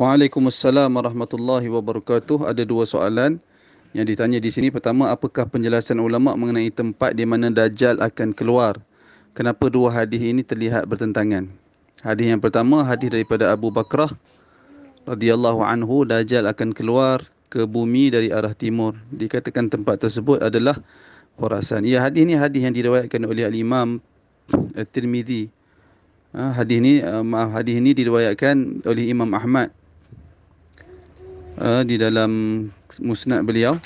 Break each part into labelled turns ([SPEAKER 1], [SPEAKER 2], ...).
[SPEAKER 1] Waalaikumsalam warahmatullahi wabarakatuh. Ada dua soalan yang ditanya di sini. Pertama, apakah penjelasan ulama mengenai tempat di mana dajjal akan keluar? Kenapa dua hadis ini terlihat bertentangan? Hadis yang pertama, hadis daripada Abu Bakrah radhiyallahu anhu, dajjal akan keluar ke bumi dari arah timur. Dikatakan tempat tersebut adalah Khurasan. Ya, hadis ini hadis yang diriwayatkan oleh imam At-Tirmizi. Ha, hadis ini uh, eh, maaf hadis ini diriwayatkan oleh Imam Ahmad uh, di dalam musnad beliau.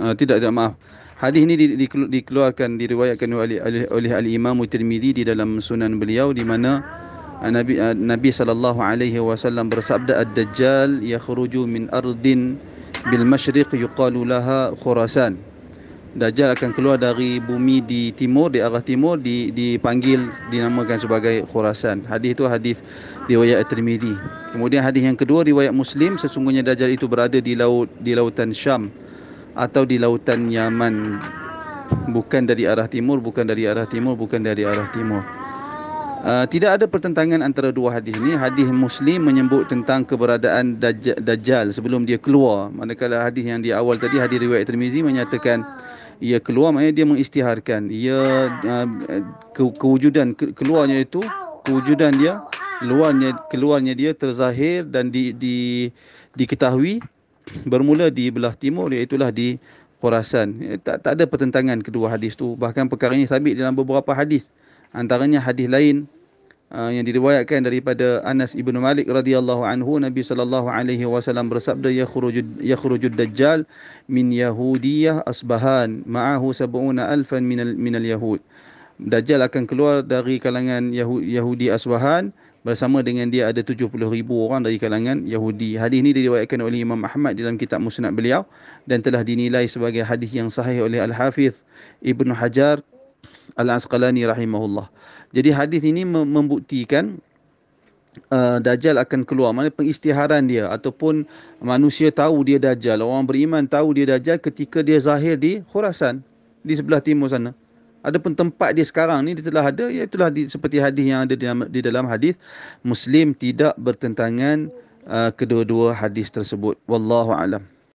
[SPEAKER 1] Uh, tidak tidak maaf. Hadis ini dikeluarkan diriwayatkan oleh oleh, oleh Al Imam Tirmizi di dalam Sunan beliau di mana uh, Nabi uh, Nabi sallallahu alaihi wasallam bersabda ad-dajjal yakhruju min ardin bil masyriq yuqalu laha Khurasan. Dajjal akan keluar dari bumi di timur di arah timur di, dipanggil dinamakan sebagai Khurasan. Hadis itu hadis riwayat At-Tirmizi. Kemudian hadis yang kedua riwayat Muslim sesungguhnya Dajjal itu berada di laut di lautan Syam atau di lautan Yaman bukan dari arah timur bukan dari arah timur bukan dari arah timur. Bukan dari arah timur. Uh, tidak ada pertentangan antara dua hadis ni. Hadis Muslim menyebut tentang keberadaan Daj- Dajjal sebelum dia keluar. Manakala hadis yang di awal tadi hadis riwayat Tirmizi menyatakan ia keluar maknanya dia mengistiharkan Ia uh, ke- kewujudan ke- keluarnya itu kewujudan dia keluarnya keluarnya dia terzahir dan di, di diketahui bermula di belah timur iaitu di Khurasan. Eh, tak tak ada pertentangan kedua hadis tu. Bahkan perkara ini sabit dalam beberapa hadis antaranya hadis lain uh, yang diriwayatkan daripada Anas ibnu Malik radhiyallahu anhu Nabi sallallahu alaihi wasallam bersabda ya khurujud ya khurujud dajjal min yahudiyah asbahan ma'ahu sab'una alfan min min al yahud dajjal akan keluar dari kalangan yahudi asbahan bersama dengan dia ada 70,000 orang dari kalangan Yahudi. Hadis ini diriwayatkan oleh Imam Ahmad dalam kitab Musnad beliau dan telah dinilai sebagai hadis yang sahih oleh Al-Hafiz Ibn Hajar Al-Asqalani rahimahullah. Jadi hadis ini membuktikan uh, dajjal akan keluar. Mana Pengistiharan dia ataupun manusia tahu dia dajjal, orang beriman tahu dia dajjal ketika dia zahir di Khurasan, di sebelah timur sana. Adapun tempat dia sekarang ni dia telah ada iaitu di, seperti hadis yang ada di, di dalam hadis Muslim tidak bertentangan uh, kedua-dua hadis tersebut. Wallahu alam.